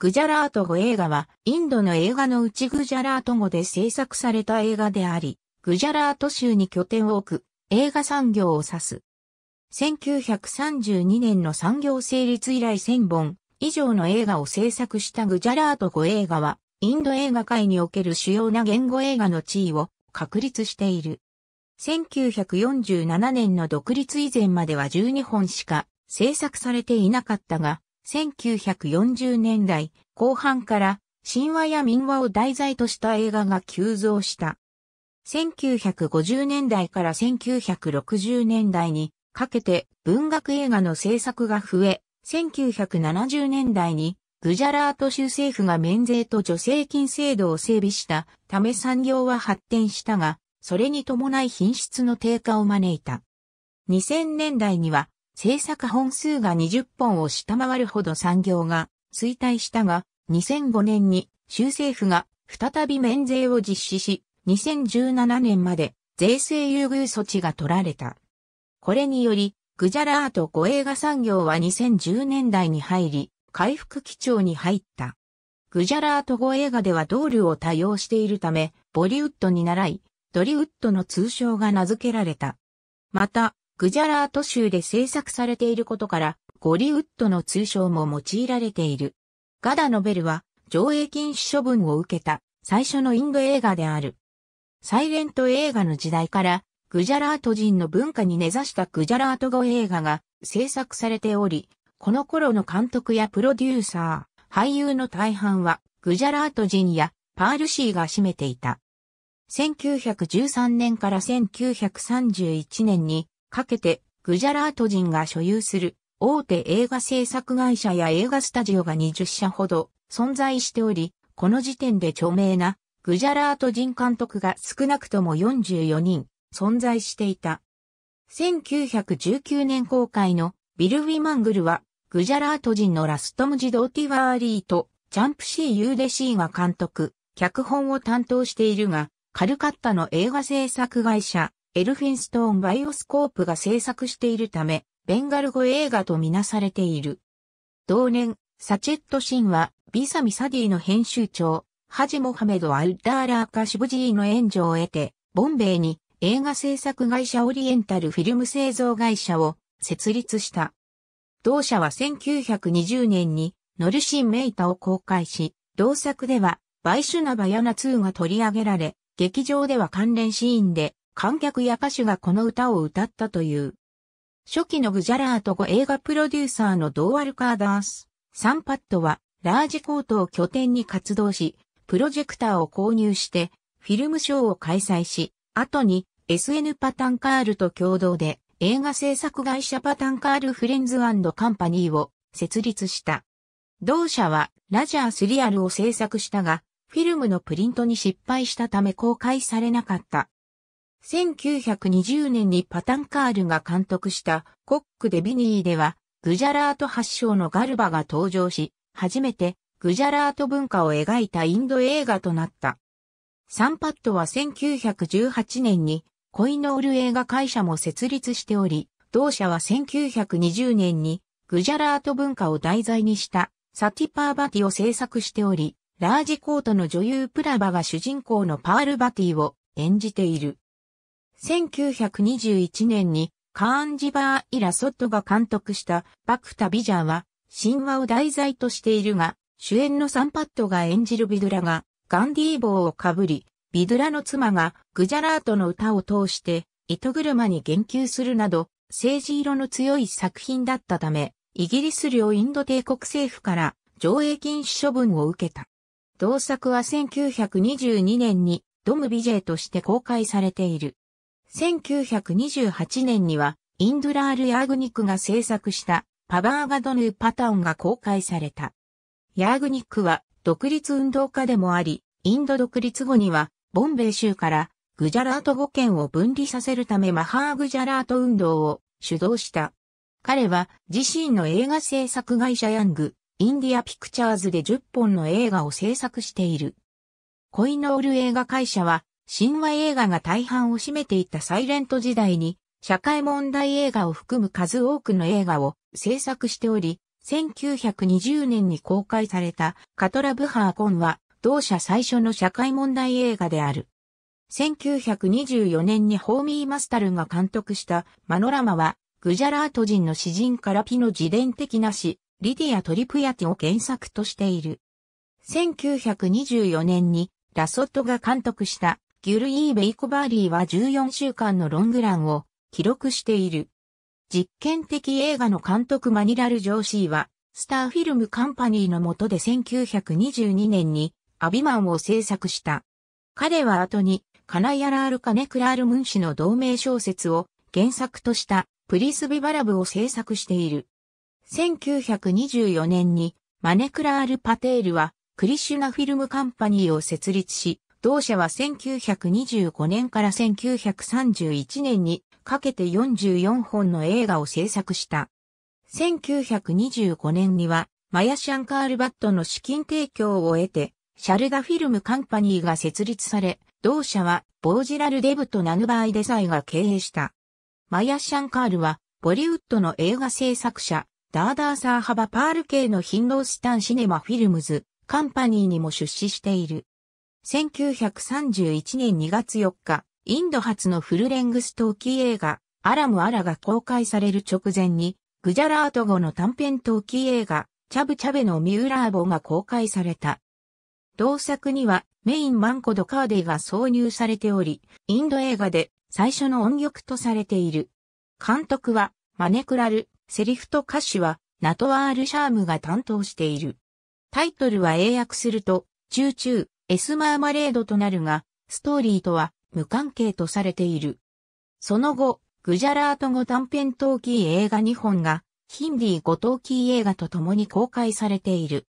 グジャラート語映画は、インドの映画のうちグジャラート語で制作された映画であり、グジャラート州に拠点を置く映画産業を指す。1932年の産業成立以来1000本以上の映画を制作したグジャラート語映画は、インド映画界における主要な言語映画の地位を確立している。1947年の独立以前までは12本しか制作されていなかったが、1940年代後半から神話や民話を題材とした映画が急増した。1950年代から1960年代にかけて文学映画の制作が増え、1970年代にグジャラート州政府が免税と助成金制度を整備したため産業は発展したが、それに伴い品質の低下を招いた。2000年代には制作本数が20本を下回るほど産業が衰退したが、2005年に州政府が再び免税を実施し、2017年まで税制優遇措置が取られた。これにより、グジャラート護映画産業は2010年代に入り、回復基調に入った。グジャラート語映画ではドールを多用しているため、ボリウッドに習い、ドリウッドの通称が名付けられた。また、グジャラート州で制作されていることから、ゴリウッドの通称も用いられている。ガダノベルは、上映禁止処分を受けた最初のインド映画である。サイレント映画の時代から、グジャラート人の文化に根ざしたグジャラート語映画が制作されており、この頃の監督やプロデューサー、俳優の大半はグジャラート人やパールシーが占めていた。1913年から1931年にかけてグジャラート人が所有する大手映画制作会社や映画スタジオが20社ほど存在しており、この時点で著名なグジャラート人監督が少なくとも44人存在していた。1919年公開のビル・ウィマングルはグジャラート人のラストムジ・ドティワーリーとチャンプシー・ユーデシーが監督、脚本を担当しているが、カルカッタの映画制作会社エルフィンストーンバイオスコープが制作しているため、ベンガル語映画とみなされている。同年、サチェット・シンは、ビサミ・サディの編集長、ハジ・モハメド・アルダーラー・カシブジーの援助を得て、ボンベイに映画制作会社オリエンタルフィルム製造会社を設立した。同社は1920年にノルシン・メイタを公開し、同作ではバイシュナバヤナ2が取り上げられ、劇場では関連シーンで観客や歌手がこの歌を歌ったという。初期のグジャラート語映画プロデューサーのドーワルカーダース、サンパットはラージコートを拠点に活動し、プロジェクターを購入して、フィルムショーを開催し、後に SN パタンカールと共同で映画制作会社パタンカールフレンズカンパニーを設立した。同社はラジャースリアルを制作したが、フィルムのプリントに失敗したため公開されなかった。1920年にパタンカールが監督したコックデビニーでは、グジャラート発祥のガルバが登場し、初めてグジャラート文化を描いたインド映画となった。サンパッドは1918年にコイノール映画会社も設立しており、同社は1920年にグジャラート文化を題材にしたサティパーバティを制作しており、ラージコートの女優プラバが主人公のパールバティを演じている。1921年にカーンジバー・イラ・ソットが監督したバクタ・ビジャーは神話を題材としているが、主演のサンパットが演じるビドラがガンディー帽をかぶり、ビドラの妻がグジャラートの歌を通して糸車に言及するなど、政治色の強い作品だったため、イギリス領インド帝国政府から上映禁止処分を受けた。同作は1922年にドム・ビジェとして公開されている。1928年には、インドラール・ヤーグニックが制作したパバーガドヌーパタオンが公開された。ヤーグニックは独立運動家でもあり、インド独立後にはボンベイ州からグジャラート語圏を分離させるためマハーグジャラート運動を主導した。彼は自身の映画制作会社ヤング、インディアピクチャーズで10本の映画を制作している。コイノール映画会社は神話映画が大半を占めていたサイレント時代に、社会問題映画を含む数多くの映画を制作しており、1920年に公開されたカトラ・ブハーコンは、同社最初の社会問題映画である。1924年にホーミー・マスタルが監督したマノラマは、グジャラート人の詩人からピの自伝的な詩、リディア・トリプヤティを原作としている。1924年にラソットが監督したギュルイー・ベイコバーリーは14週間のロングランを記録している。実験的映画の監督マニラル・ジョーシーは、スターフィルムカンパニーの下で1922年にアビマンを制作した。彼は後にカナヤラール・カネクラール・ムン氏の同名小説を原作としたプリスビバラブを制作している。1924年にマネクラール・パテールはクリシュナフィルムカンパニーを設立し、同社は1925年から1931年にかけて44本の映画を制作した。1925年には、マヤシャンカールバットの資金提供を得て、シャルダフィルムカンパニーが設立され、同社は、ボージラルデブとナヌバーイデザイが経営した。マヤシャンカールは、ボリウッドの映画制作者、ダーダーサーハバパール系のヒンドースタンシネマフィルムズ、カンパニーにも出資している。1931年2月4日、インド初のフルレングストーキー映画、アラム・アラが公開される直前に、グジャラート語の短編トーキー映画、チャブチャベのミューラーボが公開された。同作にはメインマンコドカーディが挿入されており、インド映画で最初の音曲とされている。監督はマネクラル、セリフと歌詞はナトワール・シャームが担当している。タイトルは英訳すると、チューチュー、エスマーマレードとなるが、ストーリーとは無関係とされている。その後、グジャラート語短編トーキー映画2本が、ヒンディー語トーキー映画と共に公開されている。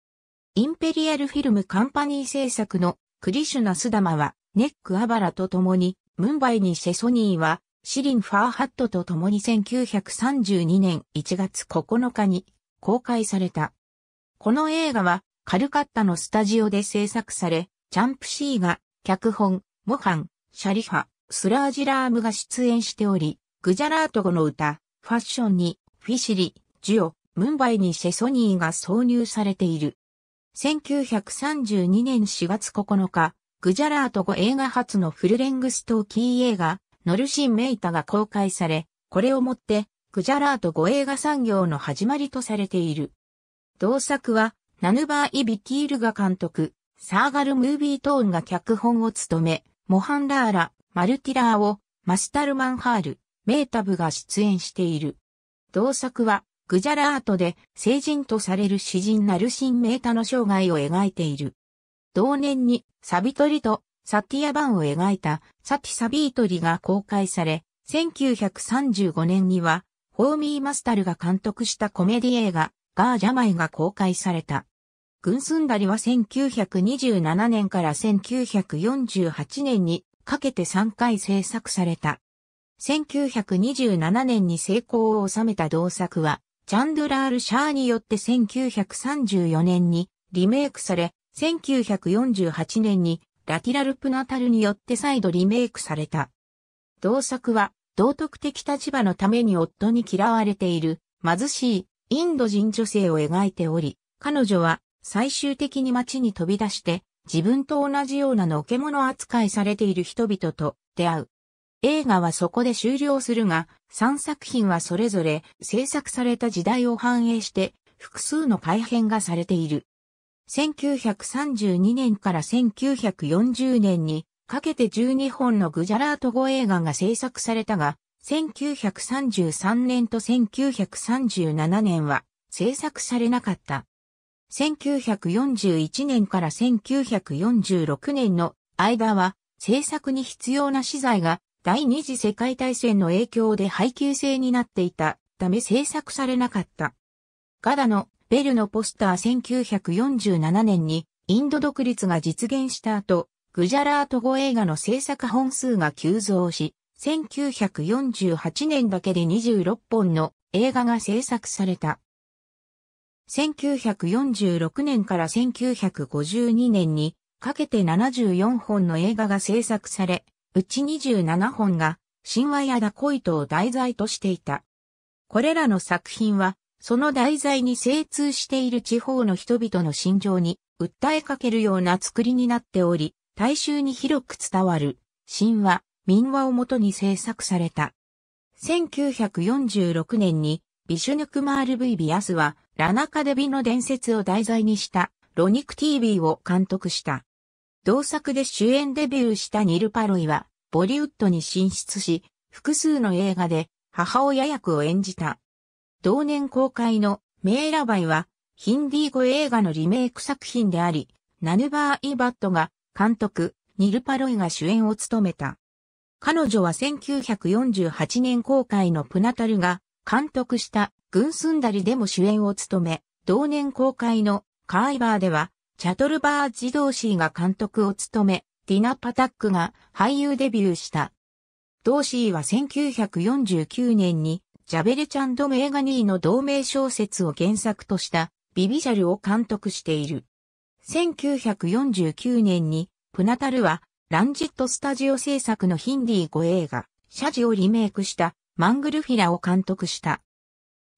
インペリアルフィルムカンパニー制作のクリシュナスダマは、ネックアバラと共に、ムンバイにシェソニーは、シリン・ファーハットと共に1932年1月9日に公開された。この映画はカルカッタのスタジオで制作され、チャンプシーが、脚本、モハン、シャリファ、スラージラームが出演しており、グジャラート語の歌、ファッションに、フィシリ、ジオ、ムンバイにシェソニーが挿入されている。1932年4月9日、グジャラート語映画初のフルレングストーキー映画、ノルシン・メイタが公開され、これをもって、グジャラート語映画産業の始まりとされている。同作は、ナヌバー・イ・ビキールが監督、サーガル・ムービートーンが脚本を務め、モハンラーラ、マルティラーをマスタルマンハール、メータブが出演している。同作は、グジャラートで聖人とされる詩人ナルシン・メータの生涯を描いている。同年に、サビトリとサティアバンを描いたサティ・サビートリが公開され、1935年には、ホーミー・マスタルが監督したコメディ映画、ガージャマイが公開された。ス寸ダリは1927年から1948年にかけて3回制作された。1927年に成功を収めた同作は、チャンドラール・シャーによって1934年にリメイクされ、1948年にラティラルプナタルによって再度リメイクされた。同作は、道徳的立場のために夫に嫌われている貧しいインド人女性を描いており、彼女は最終的に街に飛び出して、自分と同じようなのけ者扱いされている人々と出会う。映画はそこで終了するが、3作品はそれぞれ制作された時代を反映して、複数の改編がされている。1932年から1940年にかけて12本のグジャラート語映画が制作されたが、1933年と1937年は制作されなかった。1941年から1946年の間は制作に必要な資材が第二次世界大戦の影響で配給制になっていたため制作されなかった。ガダのベルのポスター1947年にインド独立が実現した後、グジャラート語映画の制作本数が急増し、1948年だけで26本の映画が制作された。1946年から1952年にかけて74本の映画が制作され、うち27本が神話やダコイトを題材としていた。これらの作品は、その題材に精通している地方の人々の心情に訴えかけるような作りになっており、大衆に広く伝わる神話、民話をもとに制作された。1946年にビシュヌクマール・ブイ・ビアスは、ラナカデビの伝説を題材にした、ロニク TV を監督した。同作で主演デビューしたニル・パロイは、ボリウッドに進出し、複数の映画で母親役を演じた。同年公開のメーラバイは、ヒンディー語映画のリメイク作品であり、ナヌバー・イバットが監督、ニル・パロイが主演を務めた。彼女は1948年公開のプナタルが監督した軍すんだりでも主演を務め、同年公開のカーイバーでは、チャトルバージ・ドーシーが監督を務め、ディナ・パタックが俳優デビューした。ドーシーは1949年にジャベル・チャンド・メーガニーの同名小説を原作としたビビジャルを監督している。1949年にプナタルはランジットスタジオ制作のヒンディー語映画、シャジをリメイクしたマングルフィラを監督した。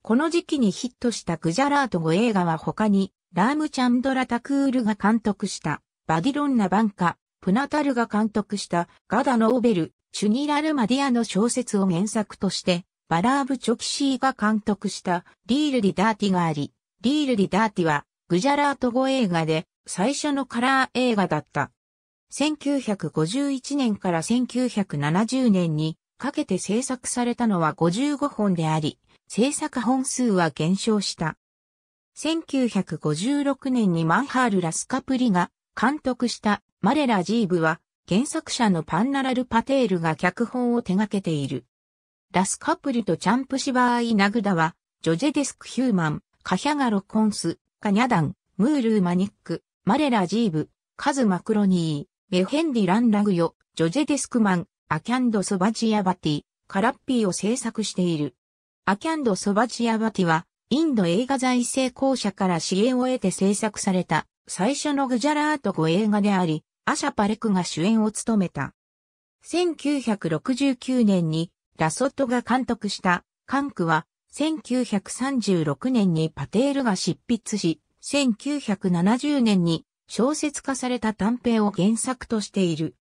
この時期にヒットしたグジャラート語映画は他に、ラームチャンドラタクールが監督した、バディロンナバンカ、プナタルが監督したガダノーベル、チュニラルマディアの小説を原作として、バラーブ・チョキシーが監督したリール・リダーティがあり、リール・リダーティはグジャラート語映画で最初のカラー映画だった。1951年から1970年にかけて制作されたのは55本であり、制作本数は減少した。1956年にマンハール・ラスカプリが監督したマレラ・ジーブは原作者のパンナラル・パテールが脚本を手掛けている。ラスカプリとチャンプシバーイ・ナグダはジョジェデスク・ヒューマン、カヒャガロ・コンス、カニャダン、ムールー・マニック、マレラ・ジーブ、カズ・マクロニー、メヘンディ・ラン・ラグヨ、ジョジェデスクマン、アキャンド・ソバジアバティ、カラッピーを制作している。アキャンド・ソバジアバティは、インド映画財政公社から支援を得て制作された、最初のグジャラート語映画であり、アシャ・パレクが主演を務めた。1969年に、ラソットが監督した、カンクは、1936年にパテールが執筆し、1970年に小説化された短編を原作としている。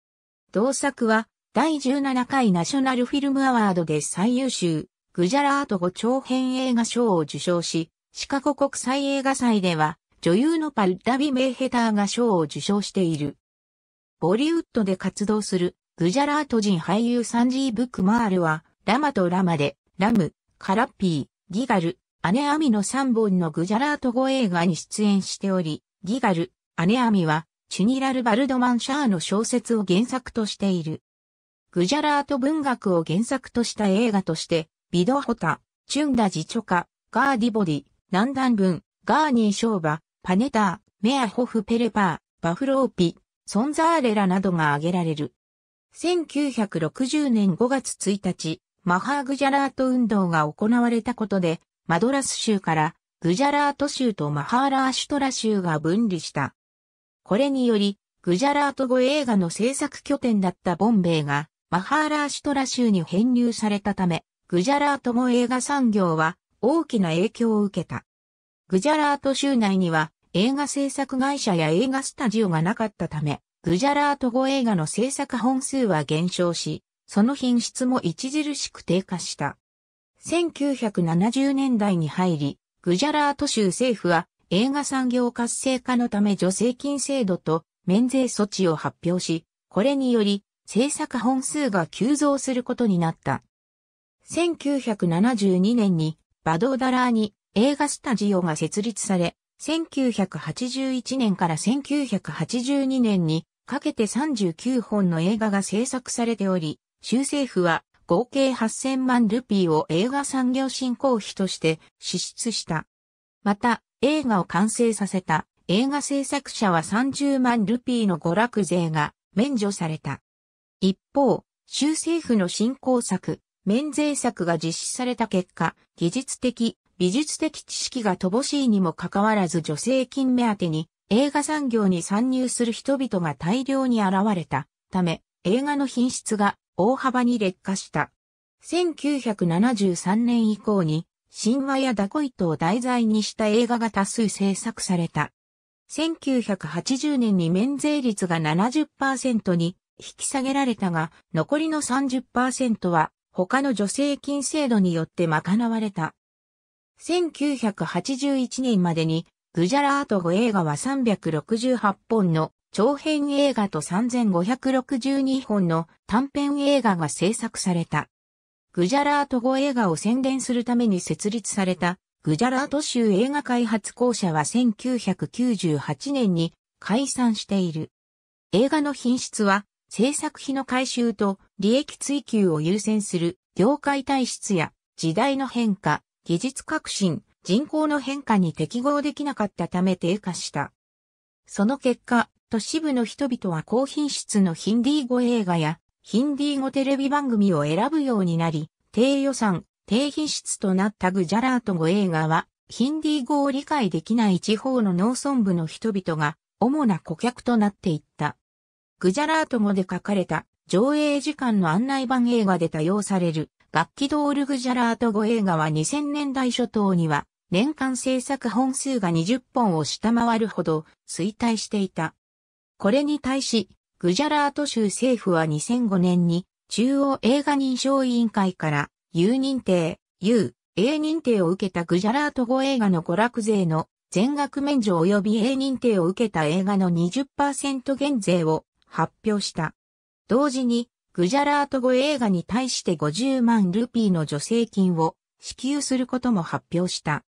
同作は第17回ナショナルフィルムアワードで最優秀、グジャラート語長編映画賞を受賞し、シカゴ国際映画祭では、女優のパルダビ・メイヘターが賞を受賞している。ボリウッドで活動する、グジャラート人俳優サンジー・ブックマールは、ラマとラマで、ラム、カラッピー、ギガル、姉アミの3本のグジャラート語映画に出演しており、ギガル、姉アミは、チュニラル・バルドマン・シャーの小説を原作としている。グジャラート文学を原作とした映画として、ビドホタ、チュンダジチョカ、ガーディボディ、ナンダンブン、ガーニーショーバ、パネター、メアホフペレパー、バフローピ、ソンザーレラなどが挙げられる。1960年5月1日、マハーグジャラート運動が行われたことで、マドラス州からグジャラート州とマハーラーシュトラ州が分離した。これにより、グジャラート語映画の制作拠点だったボンベイが、マハーラーシュトラ州に編入されたため、グジャラートも映画産業は大きな影響を受けた。グジャラート州内には映画制作会社や映画スタジオがなかったため、グジャラート語映画の制作本数は減少し、その品質も著しく低下した。1970年代に入り、グジャラート州政府は映画産業活性化のため助成金制度と免税措置を発表し、これにより制作本数が急増することになった。1972年にバドーダラーに映画スタジオが設立され、1981年から1982年にかけて39本の映画が制作されており、州政府は合計8000万ルピーを映画産業振興費として支出した。また、映画を完成させた映画制作者は30万ルピーの娯楽税が免除された。一方、州政府の振興策、免税策が実施された結果、技術的、美術的知識が乏しいにもかかわらず助成金目当てに映画産業に参入する人々が大量に現れたため映画の品質が大幅に劣化した。1973年以降に神話やダコイトを題材にした映画が多数制作された。1980年に免税率が70%に引き下げられたが、残りの30%は他の助成金制度によって賄われた。1981年までに、グジャラート語映画は368本の長編映画と3562本の短編映画が制作された。グジャラート語映画を宣伝するために設立されたグジャラート州映画開発公社は1998年に解散している。映画の品質は制作費の回収と利益追求を優先する業界体質や時代の変化、技術革新、人口の変化に適合できなかったため低下した。その結果、都市部の人々は高品質のヒンディー語映画やヒンディー語テレビ番組を選ぶようになり、低予算、低品質となったグジャラート語映画は、ヒンディー語を理解できない地方の農村部の人々が主な顧客となっていった。グジャラート語で書かれた上映時間の案内版映画で多用される楽器ドールグジャラート語映画は2000年代初頭には年間制作本数が20本を下回るほど衰退していた。これに対し、グジャラート州政府は2005年に中央映画認証委員会から U 認定、U、A 認定を受けたグジャラート語映画の娯楽税の全額免除及び A 認定を受けた映画の20%減税を発表した。同時に、グジャラート語映画に対して50万ルピーの助成金を支給することも発表した。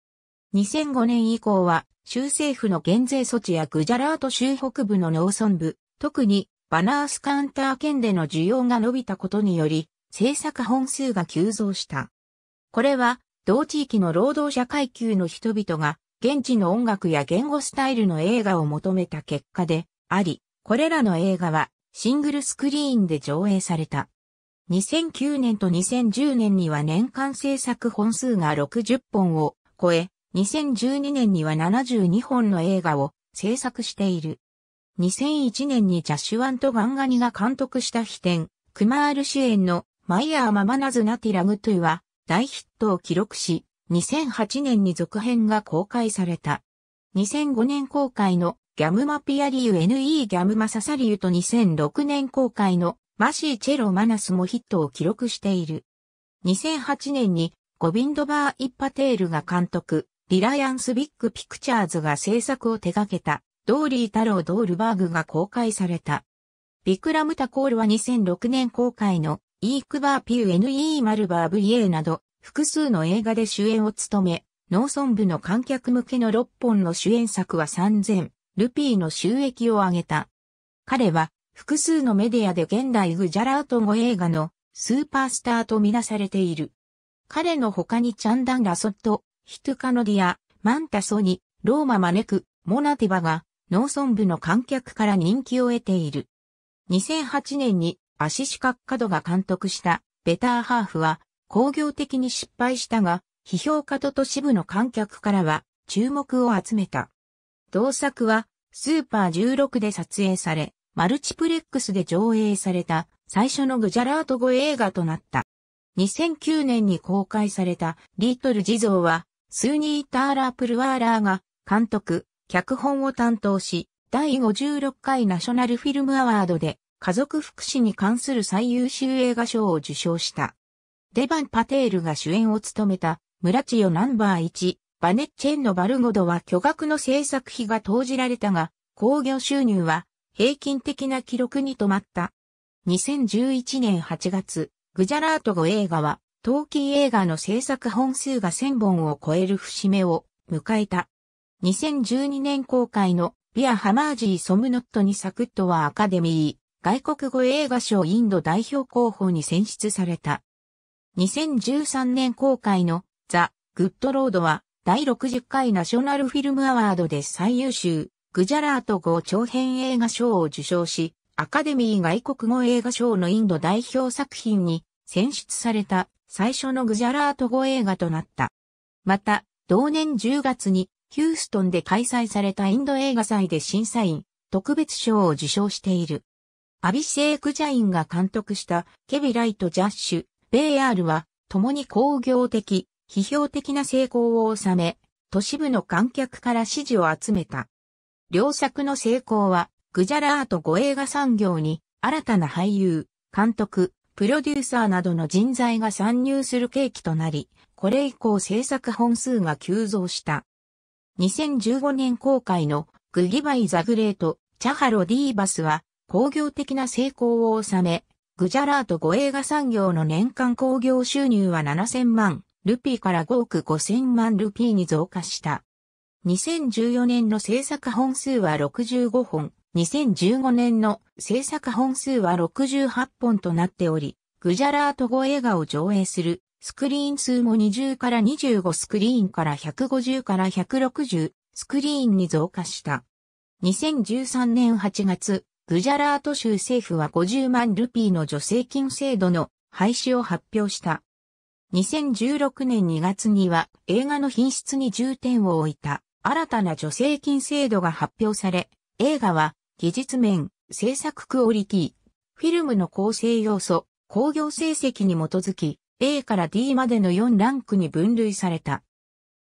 2005年以降は、州政府の減税措置やグジャラート州北部の農村部、特にバナースカウンター県での需要が伸びたことにより、政策本数が急増した。これは、同地域の労働者階級の人々が、現地の音楽や言語スタイルの映画を求めた結果であり、これらの映画はシングルスクリーンで上映された。2009年と2010年には年間制作本数が60本を超え、2012年には72本の映画を制作している。2001年にジャッシュワント・ガンガニが監督した秘典、クマール主演のマイヤー・ママナズ・ナティ・ラグトゥは大ヒットを記録し、2008年に続編が公開された。2005年公開のギャムマピアリュ NE ギャムマササリュと2006年公開のマシーチェロマナスもヒットを記録している。2008年にゴビンドバー・イッパテールが監督、リライアンス・ビッグ・ピクチャーズが制作を手掛けた、ドーリー・タロー・ドールバーグが公開された。ビクラム・タコールは2006年公開のイークバー・ピュー・ NE・ マルバー・ブリエーなど複数の映画で主演を務め、農村部の観客向けの6本の主演作は3000。ルピーの収益を上げた。彼は複数のメディアで現代グジャラート語映画のスーパースターとみなされている。彼の他にチャンダン・ラソット、ヒトゥカノディア、マンタソニ、ローマ・マネク、モナティバが農村部の観客から人気を得ている。2008年にアシシカッカドが監督したベターハーフは工業的に失敗したが、批評家と都市部の観客からは注目を集めた。同作は、スーパー16で撮影され、マルチプレックスで上映された最初のグジャラート語映画となった。2009年に公開されたリートル地蔵は、スーニー・ターラー・プルワーラーが監督、脚本を担当し、第56回ナショナルフィルムアワードで家族福祉に関する最優秀映画賞を受賞した。デバン・パテールが主演を務めた村千代ナンバー1バネッチェンのバルゴドは巨額の制作費が投じられたが、興行収入は平均的な記録に止まった。2011年8月、グジャラート語映画は、トーキー映画の制作本数が1000本を超える節目を迎えた。2012年公開のビア・ハマージー・ソムノットにサクッとはアカデミー、外国語映画賞インド代表候補に選出された。2013年公開のザ・グッドロードは第60回ナショナルフィルムアワードで最優秀、グジャラート号長編映画賞を受賞し、アカデミー外国語映画賞のインド代表作品に選出された最初のグジャラート語映画となった。また、同年10月にヒューストンで開催されたインド映画祭で審査員特別賞を受賞している。アビシェーク・ジャインが監督したケビライト・ジャッシュ、ベイアールは共に工業的、批評的な成功を収め、都市部の観客から支持を集めた。両作の成功は、グジャラート語映画産業に、新たな俳優、監督、プロデューサーなどの人材が参入する契機となり、これ以降制作本数が急増した。2015年公開のグギバイ・ザ・グレート、チャハロ・ディーバスは工業的な成功を収め、グジャラート語映画産業の年間工業収入は7000万ルピーから5億5千万ルピーに増加した。2014年の制作本数は65本、2015年の制作本数は68本となっており、グジャラート語映画を上映するスクリーン数も20から25スクリーンから150から160スクリーンに増加した。2013年8月、グジャラート州政府は50万ルピーの助成金制度の廃止を発表した。2016年2月には映画の品質に重点を置いた新たな助成金制度が発表され、映画は技術面、制作クオリティ、フィルムの構成要素、工業成績に基づき A から D までの4ランクに分類された。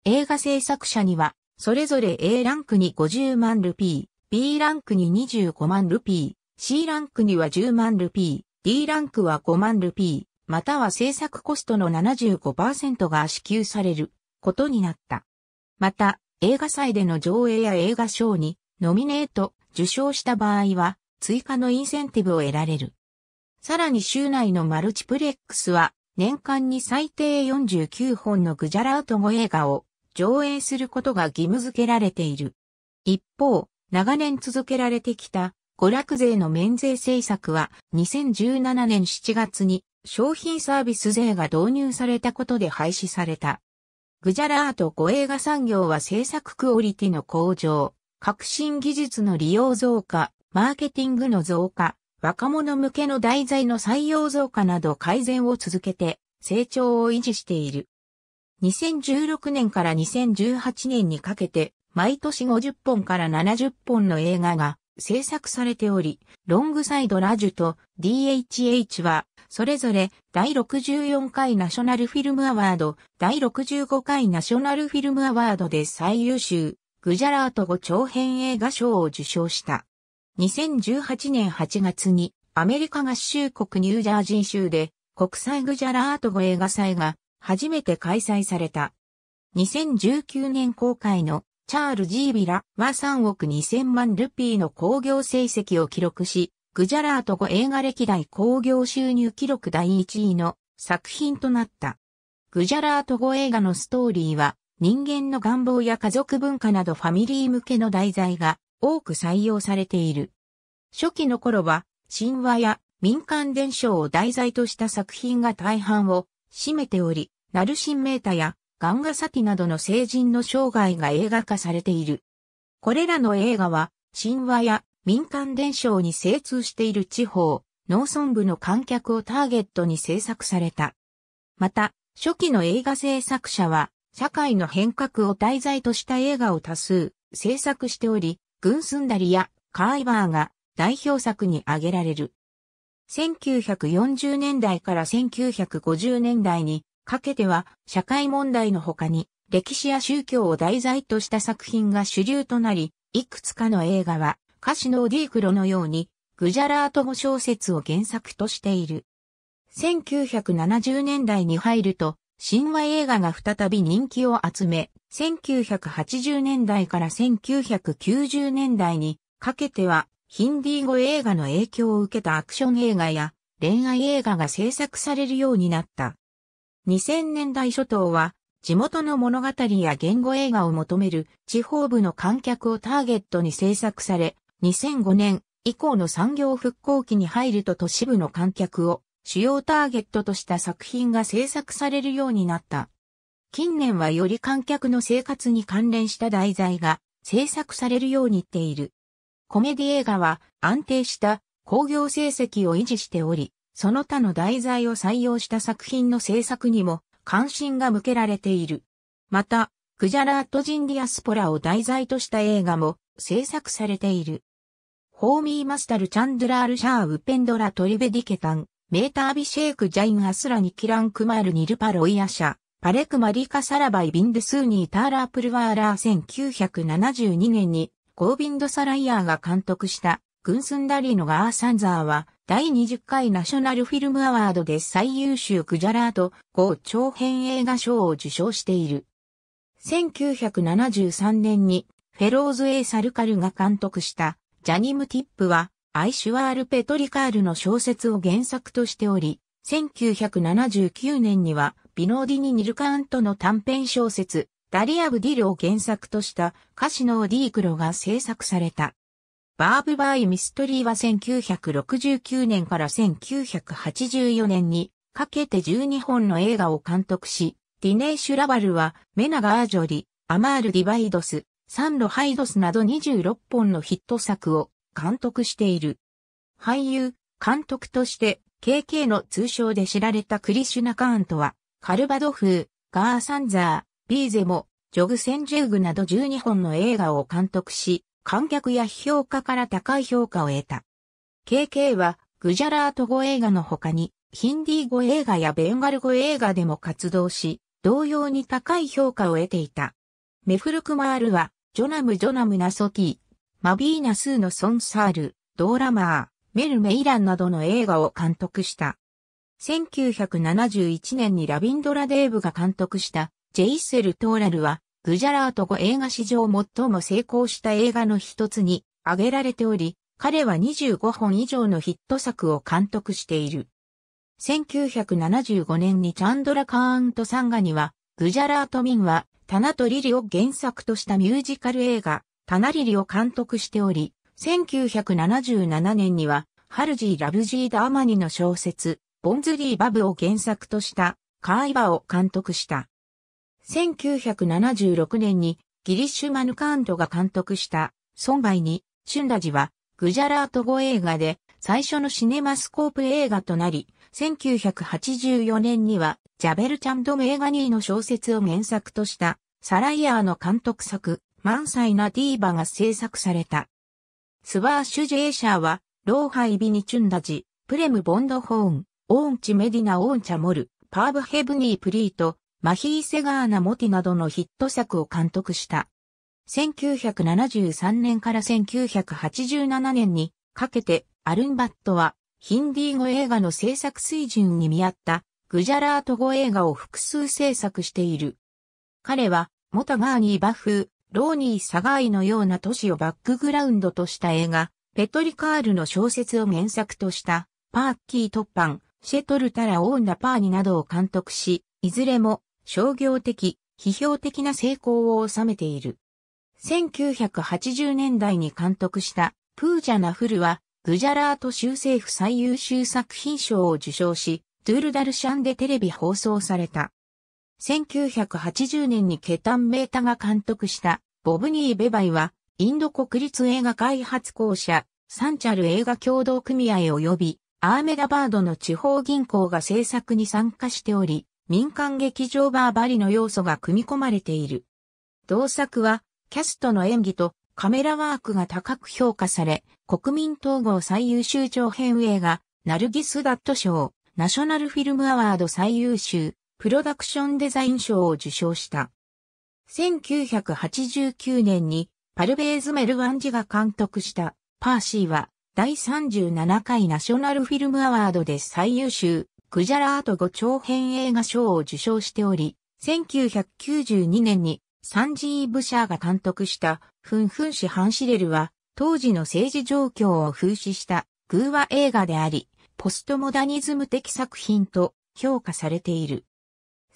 映画制作者には、それぞれ A ランクに50万ルピー、B ランクに25万ルピー、C ランクには10万ルピー、D ランクは5万ルピー、または制作コストの75%が支給されることになった。また、映画祭での上映や映画賞にノミネート、受賞した場合は追加のインセンティブを得られる。さらに州内のマルチプレックスは年間に最低49本のグジャラート語映画を上映することが義務付けられている。一方、長年続けられてきた娯楽税の免税政策は2017年7月に商品サービス税が導入されたことで廃止された。グジャラート護映画産業は制作クオリティの向上、革新技術の利用増加、マーケティングの増加、若者向けの題材の採用増加など改善を続けて成長を維持している。2016年から2018年にかけて毎年50本から70本の映画が制作されており、ロングサイドラジュと DHH はそれぞれ第64回ナショナルフィルムアワード、第65回ナショナルフィルムアワードで最優秀、グジャラート語長編映画賞を受賞した。2018年8月にアメリカ合衆国ニュージャージー州で国際グジャラート語映画祭が初めて開催された。2019年公開のチャール・ジービラは3億2000万ルピーの興行成績を記録し、グジャラート語映画歴代興行収入記録第1位の作品となった。グジャラート語映画のストーリーは人間の願望や家族文化などファミリー向けの題材が多く採用されている。初期の頃は神話や民間伝承を題材とした作品が大半を占めており、ナルシンメータやガンガサティなどの成人の生涯が映画化されている。これらの映画は神話や民間伝承に精通している地方、農村部の観客をターゲットに制作された。また、初期の映画制作者は、社会の変革を題材とした映画を多数制作しており、ンスンダリやカーイバーが代表作に挙げられる。1940年代から1950年代にかけては社会問題の他に歴史や宗教を題材とした作品が主流となり、いくつかの映画は歌詞のディークロのように、グジャラート語小説を原作としている。1970年代に入ると、神話映画が再び人気を集め、1980年代から1990年代にかけては、ヒンディー語映画の影響を受けたアクション映画や恋愛映画が制作されるようになった。2000年代初頭は、地元の物語や言語映画を求める地方部の観客をターゲットに制作され、2005年以降の産業復興期に入ると都市部の観客を主要ターゲットとした作品が制作されるようになった。近年はより観客の生活に関連した題材が制作されるようにっている。コメディ映画は安定した工業成績を維持しており、その他の題材を採用した作品の制作にも関心が向けられている。また、クジャラートジン・ディアスポラを題材とした映画も制作されている。ホーミーマスタルチャンドラールシャーウペンドラトリベディケタン、メータービシェークジャインアスラニキランクマールニルパロイアシャ、パレクマリカサラバイビンドスーニーターラープルワーラー1972年にゴービンドサライヤーが監督したグンスンダリのガーサンザーは第20回ナショナルフィルムアワードで最優秀クジャラート5長編映画賞を受賞している。1973年にフェローズ・エーサルカルが監督したジャニム・ティップはアイシュワール・ペトリカールの小説を原作としており、1979年にはビノーディニ・ニルカーントの短編小説ダリアブ・ディルを原作としたカシノオディークロが制作された。バーブ・バイ・ミストリーは1969年から1984年にかけて12本の映画を監督し、ディネーシュ・ラバルはメナガージョリ、アマール・ディバイドス、サンロハイドスなど26本のヒット作を監督している。俳優、監督として KK の通称で知られたクリシュナカーントは、カルバドフー、ガーサンザー、ビーゼモ、ジョグセンジューグなど12本の映画を監督し、観客や評価から高い評価を得た。KK は、グジャラート語映画の他に、ヒンディー語映画やベンガル語映画でも活動し、同様に高い評価を得ていた。メフルクマールは、ジョナム・ジョナム・ナソティ、マビーナ・スーのソン・サール、ドーラマー、メル・メイランなどの映画を監督した。1971年にラビンドラ・デーブが監督したジェイセル・トーラルは、グジャラート語映画史上最も成功した映画の一つに挙げられており、彼は25本以上のヒット作を監督している。1975年にチャンドラ・カーンとサンガには、グジャラート民はタナとリリを原作としたミュージカル映画、タナリリを監督しており、1977年には、ハルジー・ラブジー・ダーマニの小説、ボンズリー・バブを原作としたカーイバを監督した。1976年にギリッシュ・マヌカントが監督したソンバイにチュンダジはグジャラート語映画で最初のシネマスコープ映画となり、1984年にはジャベル・チャンド・メーガニーの小説を原作とした、サライアーの監督作、満載なディーバが制作された。スワーシュ・ジェーシャーは、ローハイビニチュンダジ、プレム・ボンドホーン、オーンチ・メディナ・オーンチャ・モル、パーブ・ヘブニー・プリート、マヒー・セガーナ・モティなどのヒット作を監督した。1973年から1987年にかけて、アルンバットは、ヒンディー語映画の制作水準に見合ったグジャラート語映画を複数制作している。彼は、モタガーニー・バフ、ローニー・サガーイのような都市をバックグラウンドとした映画、ペトリカールの小説を原作とした、パーキー・トッパン、シェトル・タラ・オーン・ダ・パーニなどを監督し、いずれも商業的、批評的な成功を収めている。1980年代に監督したプージャナフルはグジャラート州政府最優秀作品賞を受賞し、トゥールダルシャンでテレビ放送された。1980年にケタン・メータが監督したボブニー・ベバイは、インド国立映画開発公社、サンチャル映画共同組合及び、アーメダバードの地方銀行が制作に参加しており、民間劇場バーバリの要素が組み込まれている。同作は、キャストの演技とカメラワークが高く評価され、国民統合最優秀長編映画、ナルギス・ダット賞、ナショナルフィルムアワード最優秀、プロダクションデザイン賞を受賞した。1989年にパルベーズ・メルワンジが監督したパーシーは第37回ナショナルフィルムアワードで最優秀クジャラート5長編映画賞を受賞しており、1992年にサンジー・ブシャーが監督したフンフン市ハンシレルは当時の政治状況を風刺した偶話映画であり、ポストモダニズム的作品と評価されている。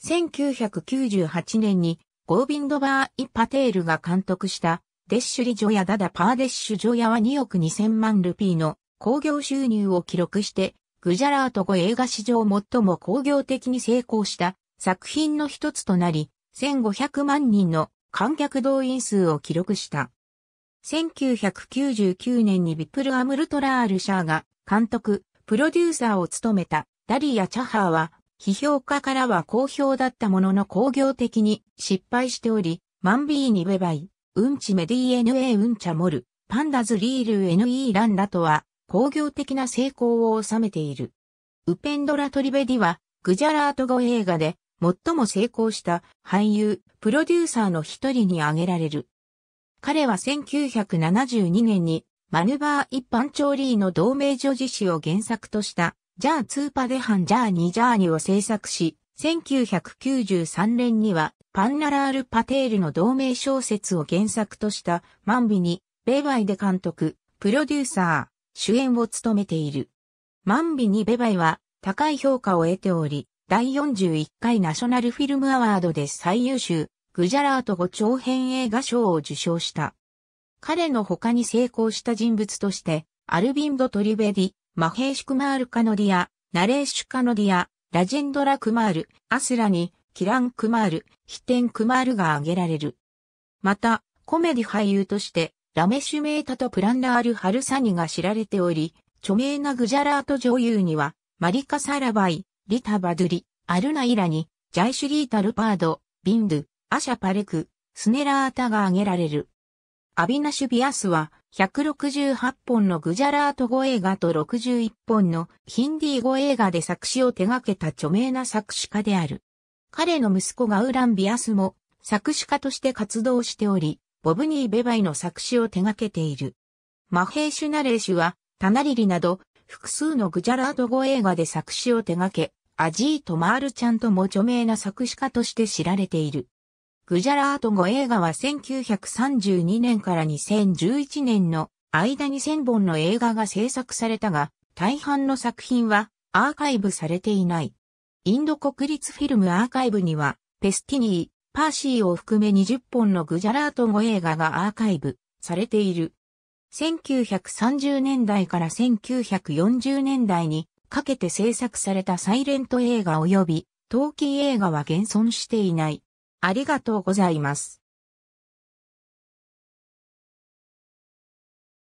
1998年にゴービンドバー・イ・パテールが監督したデッシュリジョヤダダパーデッシュジョヤは2億2000万ルピーの興行収入を記録してグジャラート語映画史上最も興行的に成功した作品の一つとなり1500万人の観客動員数を記録した。1999年にビプル・アムルトラール・シャーが監督、プロデューサーを務めたダリア・チャハーは、批評家からは好評だったものの工業的に失敗しており、マンビーニ・ウェバイ、ウンチメディ DNA ウンチャモル、パンダズリール NE ランラとは、工業的な成功を収めている。ウペンドラ・トリベディは、グジャラート語映画で、最も成功した俳優、プロデューサーの一人に挙げられる。彼は1972年にマヌバー一般調理の同名女子誌を原作とした、ジャー2パデハンジャーニジャーニを制作し、1993年には、パンナラール・パテールの同名小説を原作とした、マンビに、ベバイで監督、プロデューサー、主演を務めている。マンビにベバイは、高い評価を得ており、第41回ナショナルフィルムアワードで最優秀、グジャラート5長編映画賞を受賞した。彼の他に成功した人物として、アルビンド・トリベディ、マヘーシュ・クマール・カノディア、ナレーシュ・カノディア、ラジェンドラ・クマール、アスラニ、キラン・クマール、ヒテン・クマールが挙げられる。また、コメディ俳優として、ラメシュメータとプランラール・ハルサニが知られており、著名なグジャラート女優には、マリカ・サラバイ、リタ・バドゥリ、アルナ・イラニ、ジャイシュリータ・ルパード、ビンドゥ、アシャ・パレク、スネラータが挙げられる。アビナシュビアスは、168本のグジャラート語映画と61本のヒンディー語映画で作詞を手掛けた著名な作詞家である。彼の息子がウラン・ビアスも作詞家として活動しており、ボブニー・ベバイの作詞を手掛けている。マヘイシュ・ナレーシュは、タナリリなど、複数のグジャラート語映画で作詞を手掛け、アジート・マールちゃんとも著名な作詞家として知られている。グジャラート語映画は1932年から2011年の間に1000本の映画が制作されたが、大半の作品はアーカイブされていない。インド国立フィルムアーカイブには、ペスティニー、パーシーを含め20本のグジャラート語映画がアーカイブされている。1930年代から1940年代にかけて制作されたサイレント映画及び、陶器映画は現存していない。ありがとうございます。